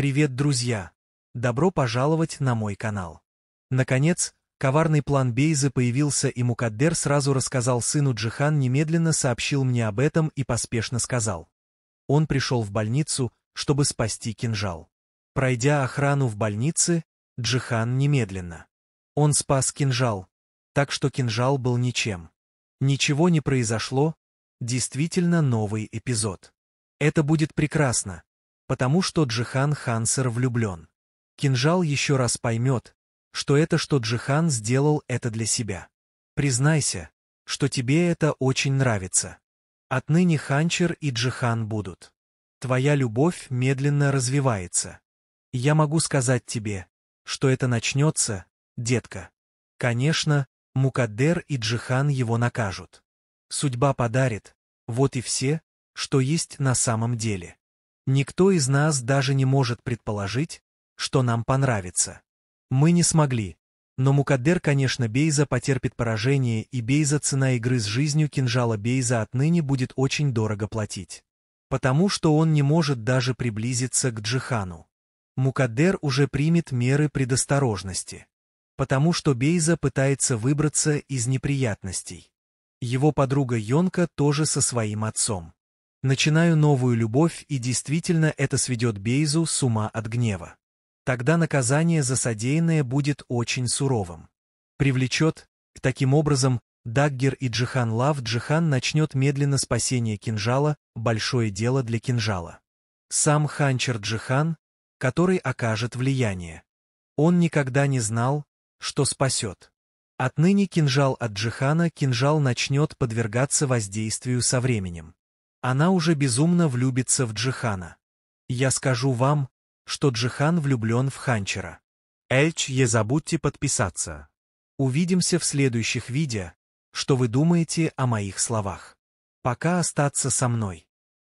Привет, друзья! Добро пожаловать на мой канал. Наконец, коварный план Бейза появился и Мукаддер сразу рассказал сыну Джихан, немедленно сообщил мне об этом и поспешно сказал. Он пришел в больницу, чтобы спасти кинжал. Пройдя охрану в больнице, Джихан немедленно. Он спас кинжал, так что кинжал был ничем. Ничего не произошло, действительно новый эпизод. Это будет прекрасно, потому что Джихан Хансер влюблен. Кинжал еще раз поймет, что это, что Джихан сделал это для себя. Признайся, что тебе это очень нравится. Отныне Ханчер и Джихан будут. Твоя любовь медленно развивается. Я могу сказать тебе, что это начнется, детка. Конечно, Мукаддер и Джихан его накажут. Судьба подарит, вот и все, что есть на самом деле. Никто из нас даже не может предположить, что нам понравится. Мы не смогли. Но Мукаддер, конечно, Бейза потерпит поражение, и Бейза цена игры с жизнью кинжала Бейза отныне будет очень дорого платить. Потому что он не может даже приблизиться к Джихану. Мукаддер уже примет меры предосторожности. Потому что Бейза пытается выбраться из неприятностей. Его подруга Йонка тоже со своим отцом. Начинаю новую любовь, и действительно это сведет Бейзу с ума от гнева. Тогда наказание за содеянное будет очень суровым. Привлечет, таким образом, Даггер и Джихан Лав, Джихан начнет медленно спасение кинжала, большое дело для кинжала. Сам Ханчер Джихан, который окажет влияние. Он никогда не знал, что спасет. Отныне кинжал от Джихана, кинжал начнет подвергаться воздействию со временем. Она уже безумно влюбится в Джихана. Я скажу вам, что Джихан влюблен в Ханчера. Эльч, не забудьте подписаться. Увидимся в следующих видео, что вы думаете о моих словах. Пока остаться со мной.